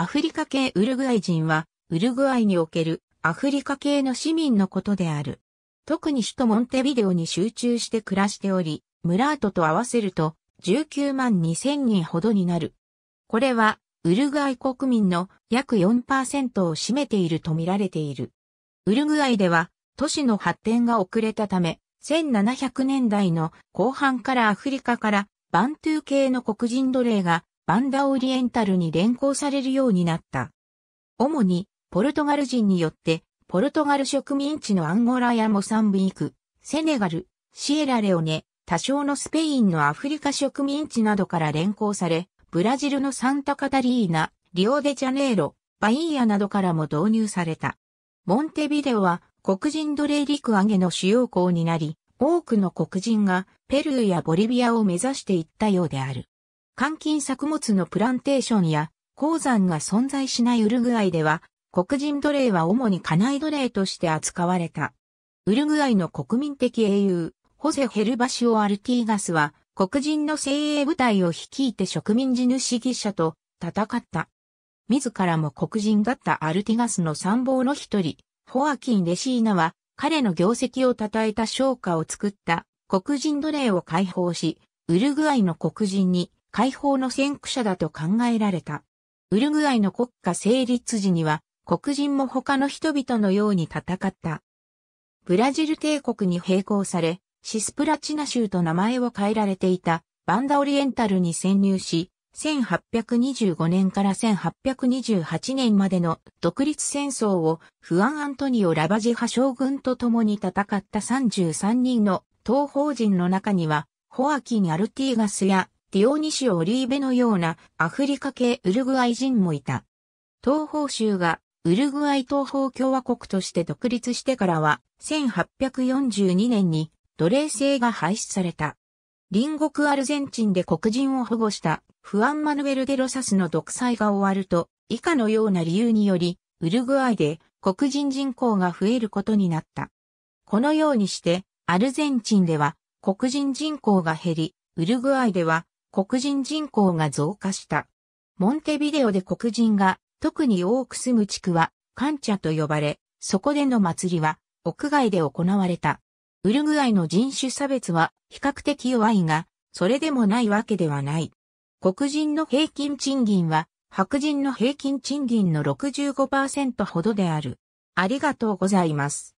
アフリカ系ウルグアイ人は、ウルグアイにおけるアフリカ系の市民のことである。特に首都モンテビデオに集中して暮らしており、ムラートと合わせると19万2000人ほどになる。これは、ウルグアイ国民の約4%を占めているとみられている。ウルグアイでは、都市の発展が遅れたため、1700年代の後半からアフリカからバントゥー系の黒人奴隷がバンダオリエンタルに連行されるようになった。主に、ポルトガル人によって、ポルトガル植民地のアンゴラやモサンビーク、セネガル、シエラレオネ、多少のスペインのアフリカ植民地などから連行され、ブラジルのサンタカタリーナ、リオデジャネイロ、バイーヤなどからも導入された。モンテビデオは黒人奴隷陸揚げの主要港になり、多くの黒人がペルーやボリビアを目指していったようである。換金作物のプランテーションや鉱山が存在しないウルグアイでは、黒人奴隷は主に家内奴隷として扱われた。ウルグアイの国民的英雄、ホセ・ヘルバシオ・アルティーガスは、黒人の精鋭部隊を率いて植民地主義者と戦った。自らも黒人だったアルティガスの参謀の一人、ホアキン・レシーナは、彼の業績を称えた商家を作った黒人奴隷を解放し、ウルグアイの黒人に解放の先駆者だと考えられた。ウルグアイの国家成立時には、黒人も他の人々のように戦った。ブラジル帝国に並行され、シスプラチナ州と名前を変えられていたバンダオリエンタルに潜入し、1825年から1828年までの独立戦争をフアン・アントニオ・ラバジハ将軍と共に戦った33人の東方人の中には、ホアキン・アルティーガスやディオニシオ・オリーベのようなアフリカ系ウルグアイ人もいた。東方州がウルグアイ東方共和国として独立してからは、1842年に奴隷制が廃止された。隣国アルゼンチンで黒人を保護したフアン・マヌエル・デロサスの独裁が終わると、以下のような理由により、ウルグアイで黒人人口が増えることになった。このようにして、アルゼンチンでは黒人人口が減り、ウルグアイでは黒人人口が増加した。モンテビデオで黒人が特に多く住む地区はカンチャと呼ばれ、そこでの祭りは屋外で行われた。ウルグアイの人種差別は比較的弱いが、それでもないわけではない。黒人の平均賃金は白人の平均賃金の65%ほどである。ありがとうございます。